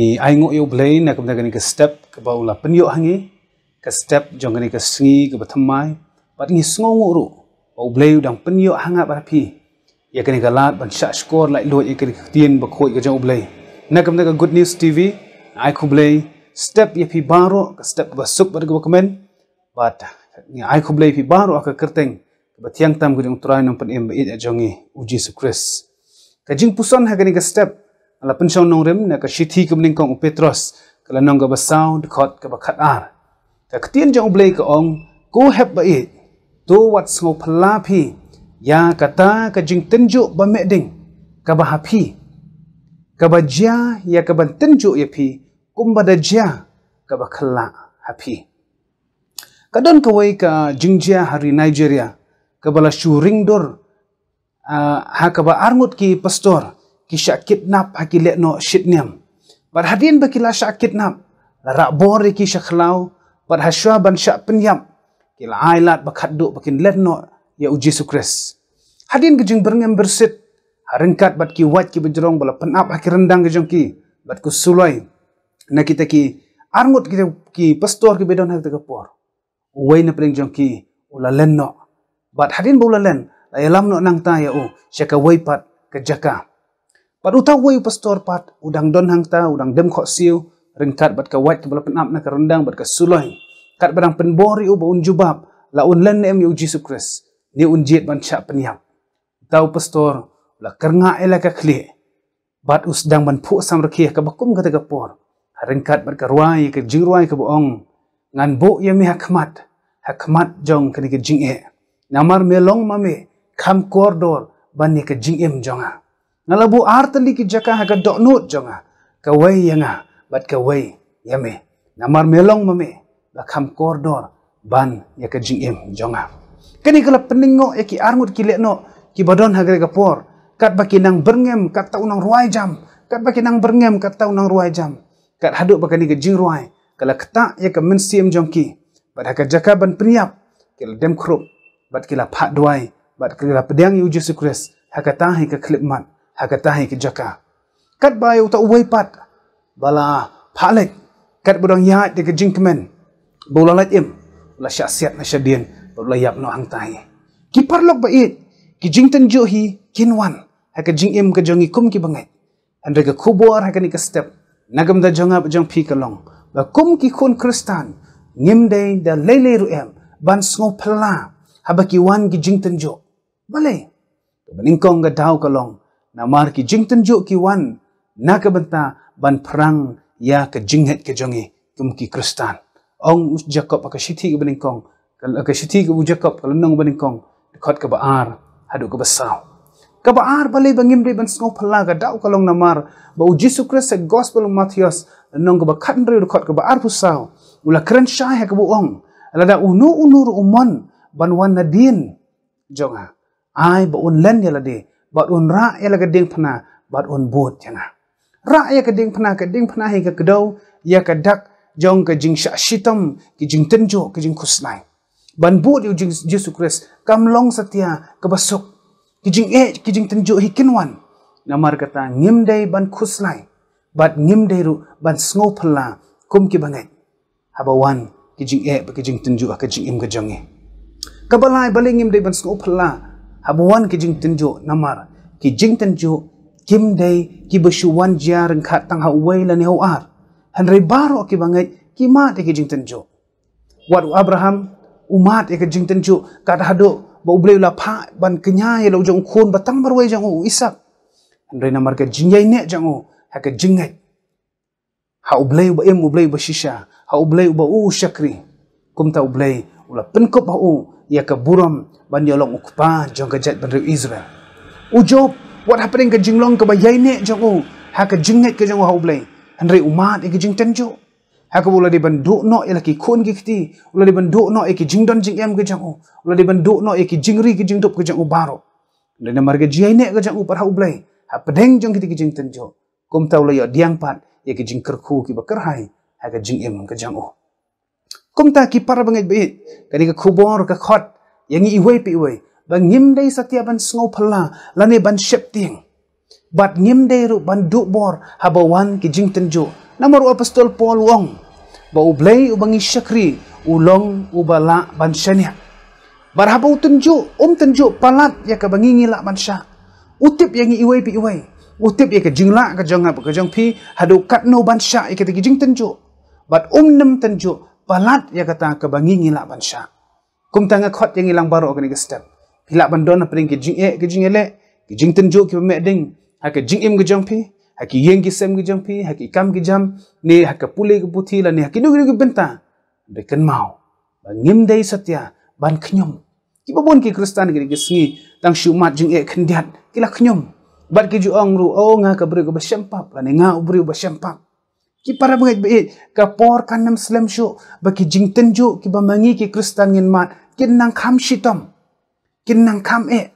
ni aingo yo blain na kumda gani ka step ka baula panyo hangi ke step jong gani ka sngi ke bathmai pat ni sngong ro ba blai dang panyo hanga ba phi ya gani ka lat ban sha score lai lo ye gani ka tien ba khoi ka jong blai na kumda ka good news tv ai ku blai step ye phi baro ka step ba suk ba ka comment but ni ai ku blai phi baro ka kerteng ba thiang tam gani utrai nam pan em ba it ajongi u jesus christ jing puson ha gani ka step ala pension nong rem na ka shithi kum ning kong petros kala nong ba sound khot ka ba khat ar ka tin jong blek ong go help ba it do what so palapi ya kata ka jing tinju ba meding ka ba happy ka ba jia ya ka ba tinju ya phi kum ba da jia ka ba khala happy ka don ka wai ka jing jia hari nigeria ka bala shuring dor ha ka ba armut ki pastor kisah kidnap haki lekno shitniam. Perhadian bakilah syak kidnap, larak bori kisah khlau, perhasyua ban syak penyam, kila ailat bakaduk bakin no, ya uji sukres. Hadian kejeng berengam bersit, harengkat bat ki wajki berjerong bala penap haki rendang kejeng ki, bat ku suloi, na kita ki armut kita ki pastor ki bedon haki tegapur. wain na pering jengki, ula lekno. Bat hadian bula lekno, la yalam no nang ta ya u, syaka waipat kejakam. Pat utang wayu pastor pat udang don hang ta udang dem kok siu ringkat bat ka wat ke penap na rendang bat ka suloi kat barang penbori u baun jubab la un len em yu jesus christ ni un jet ban cha peniam tau pastor la kerna ela ka kli bat us dang ban pu sam rekhi ka bakum ka ta ringkat bat ka ruai ka jiruai ka boong ngan bo ye mi hakmat hakmat jong ka ni ka jing e namar melong mame kam kordor ban ni ka jing em jonga nalabu artali ki jaka haga donut jonga kawai yanga bat kawai yame namar melong mame lakam kordor ban yaka jim jonga kini kala peningo eki armut ki lekno ki badon haga gapor kat baki nang berngem kat tau nang ruai jam kat baki nang berngem kat tau nang ruai jam kat haduk baka ni gejing ruai kala kata yaka mensiem jongki bat haga jaka ban priap kila dem krup bat kila pak duai bat kila pedang yuji sukres haka tahi ke klip mat hakatahi ke jaka. Kat bai uta uwei pat, bala palet, kat budang yaat de ke jinkmen, bula lat im, bula syasiat na syadien, bula yap no hang tahi. Ki parlok bait, ki jingten johi, kin wan, haka jing im ke jongi kum ki bangai. Hendak ke kubur, hendak ni ke step. Nagam dah jangan apa jangan kum ki Bukum kristan. Kristen, nyimde dah lele ruem, ban sngo pelah, habaki wan gijing tenjo. Balai, bening kong gadau kelong, namar ki jing tenju ki wan na kebenta ban perang ya ke jinghet ke jongi tumki kristan ong us jakob ka shiti ke beningkong ka ka shiti ke jakob ka lenong beningkong khat ka baar hadu ka basau ka baar bale bangim de ban sngo phala ga dau ka long namar ba u jesu christ gospel of matthias nong ka ba khatn re khat ka baar pusau ula kran shai ha ka bu ong ala da unu unur uman ban wan nadin jonga ai ba un len yala de bat un ra ya la geding pna bat un bot jana ra ya geding pna geding pna kedau ya ke dak ke jing sha shitam tenjo ke jing kusnai ban bot yu jing jesus kam long satya ke basok ke jing e tenjo hi namar kata ngim ban kusnai bat ban snopla kum ki haba wan ke jing e tenjo ke jing im ke jong ban snopla Habuan wan ke jing tinjo namar. Ki jing tinjo kim day ki besu wan jiar ng kat tang hawai la niho ar. Hanri baro ki bangay ki mat e ki jing tinjo. Wat Abraham umat e ki jing tinjo kat hado e ba ublay la pa ban kenyay la ujang kun batang marway jang u isak. Hanri namar ke jingyay ne jang u ha ke jingay. Ha ublay ba im ublay ba shisha. Ha ublay ba u shakri. Kumta ublay ula penkop ba u ia ke buram ban yolong ukpa jong kejat ban Israel. Ujob, what happening ke jinglong ke bayai ne jong ha ke jinget ke jong haublai. Andre umat ke jing tenjo. Ha ke ulah di ban do no ila ki kon ki kti, ulah di ban do no ki jing don jing em ke jong. Ulah di ban do no ki jingri ke jing dop ke jong baro. Dan nama ke jai ne ke jong par haublai. Ha pedeng jong ki ti jing tenjo. Kum tau la yo diang pat ye ke jing kerku ki bakerhai. Ha ke jing em ke jong kum ta ki par bangai be kani ka khubor ka khot yang i wei pi wei bang ngim dei satya ban sngo phala la ne ban shep ting bat ngim dei ru ban du bor haba wan ki jing ten ju namor apostol paul wong ba u blei u bangi shakri u long u bala ban shania bar haba u ten um ten palat ya ka bangi ngila man sha utip yang i wei pi wei utip ya ka jing la ka jong ka jong pi hadu kat no ban sha ya ka ki jing ten bat um nem ten palat ya kata ke bangi ngilak bansha. Kum tanga khot yang ilang baru ke ni step. Hilak bandona pering ke jing ek eh, ke jing elek. Ke jing tenjuk ke pemek ding. Haka jing im ke jang pi. Haki yeng ke sem ke jang pi. Haki ikam ke jam. Ni haka pulih ke putih lah ni. Haki nunggu-nunggu benta. Bekan mau. Bangim day setia. Ban kenyum. Kipa pun ke kristan ke ni ke sengi. Tang syumat jing ek kendiat. Kila kenyum. Bar ke juang ru. Oh ngah kabri ke basyampap. Lani ngah ubri ke ki para bangay ba eh, ka por ka nam slam sho ba ki jing ten jo ki ba mangi ki kristan ngin man kin nang kham shi kin nang kham e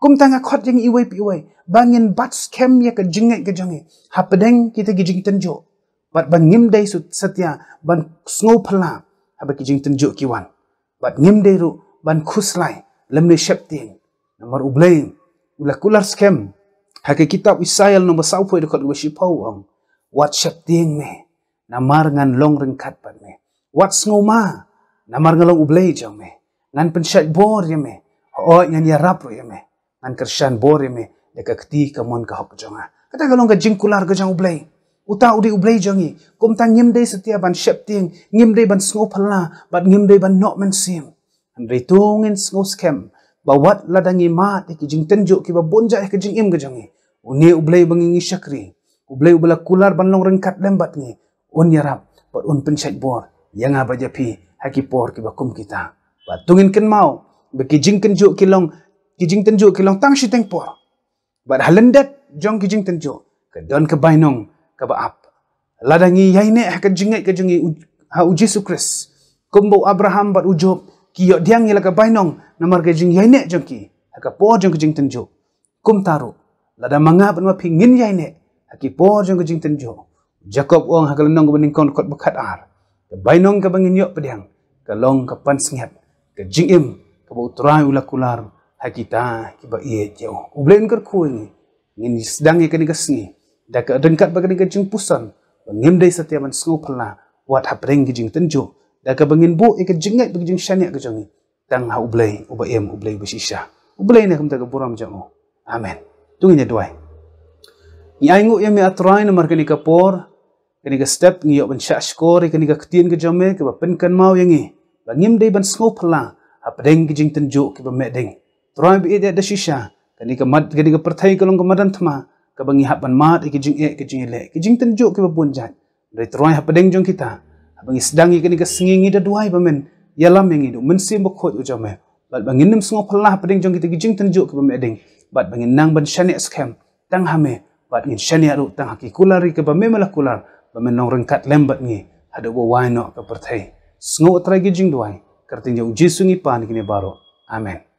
kum ta nga khot jing iwe pi wei bangin bat scam ya ha ka jing ge jong e ha pedeng ki te ki jing jo bat ban ngim dai su satya ban sno phala ha ba ki jing jo ki wan bat ngim dai ru ban khuslai lem ne shep ting namar ublai ulakular skem ha ke kitab isaiah nomba sau phoi ko ba shi pau ang wat shap me namar ngan long ring khat pat me wat sngo ma namar ngan long ublei jam me ngan pen shat bor ye me o ngan ya rap ye me ngan kershan bor ye me Le ka kti ka mon ka hok jonga kata ka long ka jing kular ka jang ublei uta udi ublei jangi kum tang ngim de setia ban shap ngim de ban Snow phala bat ngim de ban not men sim an re tung in sngo skem ba wat ladangi ma te ki jing tenjo ki ba bonja ka jing im ka jangi uni ublei bangi ngi shakri ubla ubla kular banlong rengkat lembat ni un yarab pat un pencet bor yang apa je pi haki por ki bakum kita pat tungin ken mau beki jing ken juk kilong kijing ten juk kilong tang si teng por bat halendat jong kijing ten juk ke don ke bainong ke ba ap ladangi yai ne eh, ha kejengai kejengai ha uji sukris kumbo abraham bat ujob kiyok diang ila ke bainong namar kejing yai ne jong ki ha ka por jong kijing ten juk kum taru lada mangap ma pingin yai ne haki por jong jing ten jo jakob ong hakal nong bening kon kot bakat ar ke bainong ke bangin yok pedang ke long ke pan singhat ke jing im ke bau trai ula kular haki ta ki ba ie jo ublen ker kuin ngin sedang ke ning kesni da ke dengkat ba ke pusan ngim dai setia man pala wat hapreng ke jing ten jo da bangin bu ke jingat ke jing shaniak ke jong ha ublei uba em ublei besisha ublei ne kum ta ke buram jo amen tunggu ye duai yang ingat yang mi atrai nama kini kapor, kini ke step ni open syashkor, kini ke ketien ke jamai, kini penkan mau yang ni. Bangim deh ban scope lah, apa deng kijing tenjo, kini medeng. Terai bi ide ada sisa, kini ke mat, kini ke pertai kalung ke madan thma, kini bangi hap ban mat, kijing ek, kijing le, kijing tenjo, kini pun jat. Dari terai apa ha deng jong kita, ha bangi sedang kini ke singingi dah duai bamen, yalam yang itu, mensi mukhot ujamai. Bat bangin nem scope lah, apa deng jong kita kijing tenjo, kini medeng. Bat bangin nang ban syanek skem, tang hamai bat ngin shania ru tang haki kulari ke bamemala kular bamenong rengkat lembat ngi hada bo waino ke pertai sngo tragi jing duai kartinjo jisu ngi pan kini baro amen